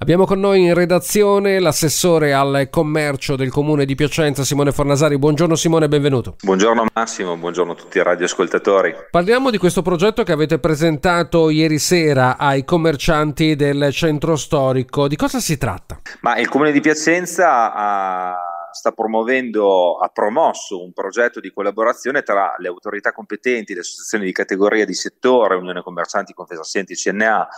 Abbiamo con noi in redazione l'assessore al commercio del comune di Piacenza, Simone Fornasari. Buongiorno Simone, benvenuto. Buongiorno Massimo, buongiorno a tutti i radioascoltatori. Parliamo di questo progetto che avete presentato ieri sera ai commercianti del centro storico. Di cosa si tratta? Ma il comune di Piacenza ha sta promuovendo, ha promosso un progetto di collaborazione tra le autorità competenti, le associazioni di categoria di settore, Unione Commercianti, Confesassienti, CNA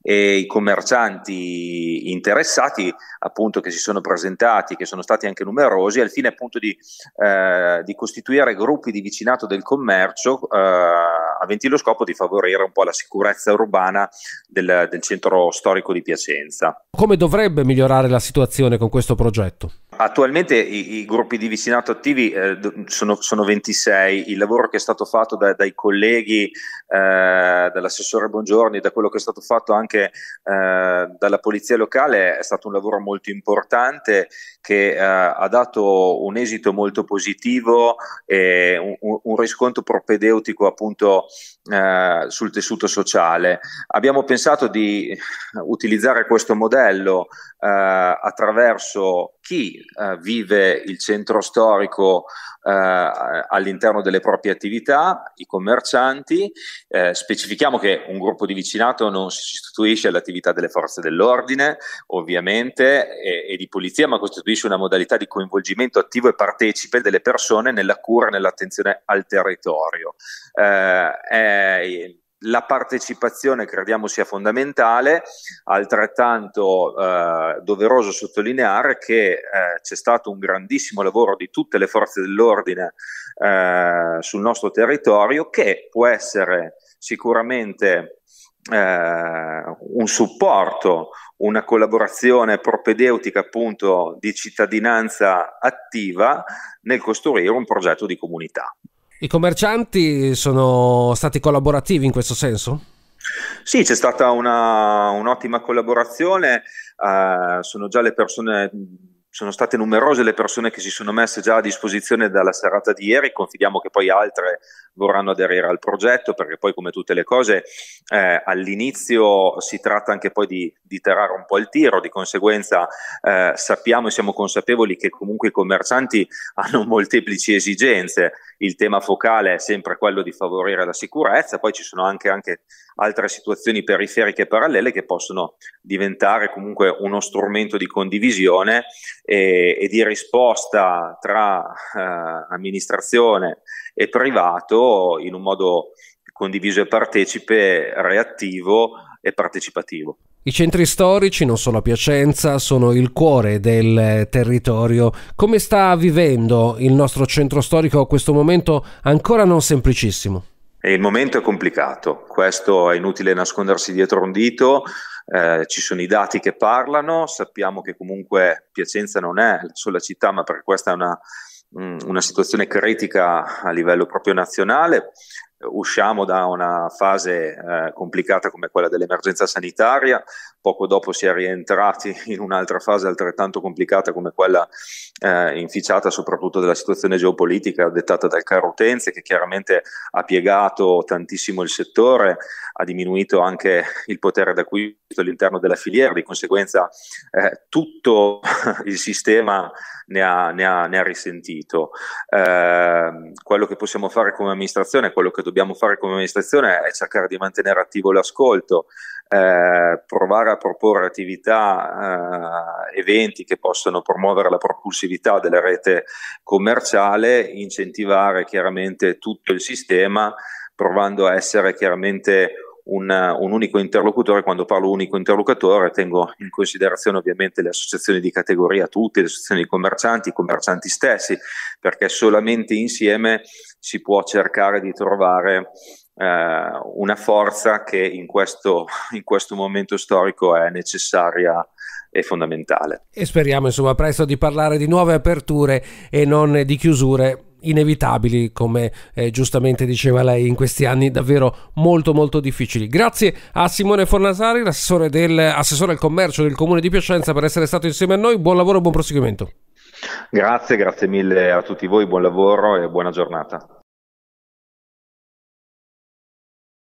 e i commercianti interessati appunto che si sono presentati, che sono stati anche numerosi, al fine appunto di, eh, di costituire gruppi di vicinato del commercio eh, aventi lo scopo di favorire un po' la sicurezza urbana del, del centro storico di Piacenza. Come dovrebbe migliorare la situazione con questo progetto? Attualmente i, i, gruppi di vicinato attivi eh, sono, sono, 26, il lavoro che è stato fatto da, dai colleghi, eh, dall'assessore Bongiorni, da quello che è stato fatto anche eh, dalla polizia locale è stato un lavoro molto importante che eh, ha dato un esito molto positivo e un, un riscontro propedeutico appunto eh, sul tessuto sociale. Abbiamo pensato di utilizzare questo modello eh, attraverso chi eh, vive il centro storico eh, all'interno delle proprie attività, i commercianti, eh, specifichiamo che un gruppo di vicinato non si sostituisce all'attività delle forze dell'ordine, ovviamente, e, e, di polizia, ma costituisce una modalità di coinvolgimento attivo e partecipe delle persone nella cura e nell'attenzione al territorio. Eh, è, la partecipazione crediamo sia fondamentale, altrettanto eh, doveroso sottolineare che eh, c'è stato un grandissimo lavoro di tutte le forze dell'ordine eh, sul nostro territorio che può essere sicuramente eh, un supporto, una collaborazione propedeutica appunto di cittadinanza attiva nel costruire un progetto di comunità. I commercianti sono stati collaborativi in questo senso? Sì, c'è stata una, un'ottima collaborazione, uh, sono già le persone sono state numerose le persone che si sono messe già a disposizione dalla serata di ieri, confidiamo che poi altre vorranno aderire al progetto, perché poi come tutte le cose eh, all'inizio si tratta anche poi di, di tirare un po' il tiro, di conseguenza eh, sappiamo e siamo consapevoli che comunque i commercianti hanno molteplici esigenze, il tema focale è sempre quello di favorire la sicurezza, poi ci sono anche, anche altre situazioni periferiche e parallele che possono diventare comunque uno strumento di condivisione e, e di risposta tra eh, amministrazione e privato in un modo condiviso e partecipe, reattivo e partecipativo. I centri storici, non solo a Piacenza, sono il cuore del territorio. Come sta vivendo il nostro centro storico a questo momento ancora non semplicissimo? E eh, il momento è complicato, questo è inutile nascondersi dietro un dito, eh, ci sono i dati che parlano, sappiamo che comunque Piacenza non è la città, ma per questa è una, mh, mm, una situazione critica a livello proprio nazionale usciamo da una fase eh, complicata come quella dell'emergenza sanitaria, poco dopo si è rientrati in un'altra fase altrettanto complicata come quella eh, inficiata soprattutto della situazione geopolitica dettata dal caro utenze che chiaramente ha piegato tantissimo il settore, ha diminuito anche il potere d'acquisto all'interno della filiera, di conseguenza eh, tutto il sistema ne ha, ne ha, ne ha risentito. Eh, quello che possiamo fare come amministrazione, quello che dobbiamo fare come amministrazione è cercare di mantenere attivo l'ascolto, eh, provare a proporre attività, eh, eventi che possano promuovere la propulsività della rete commerciale, incentivare chiaramente tutto il sistema, provando a essere chiaramente un, un, unico interlocutore, quando parlo unico interlocutore tengo in considerazione ovviamente le associazioni di categoria, tutte le associazioni di commercianti, i commercianti stessi, perché solamente insieme si può cercare di trovare eh, una forza che in questo, in questo momento storico è necessaria e fondamentale. E speriamo insomma presto di parlare di nuove aperture e non di chiusure inevitabili, come eh, giustamente diceva lei, in questi anni davvero molto molto difficili. Grazie a Simone Fornasari, l'assessore del, assessore al commercio del Comune di Piacenza, per essere stato insieme a noi. Buon lavoro e buon proseguimento. Grazie, grazie mille a tutti voi, buon lavoro e buona giornata.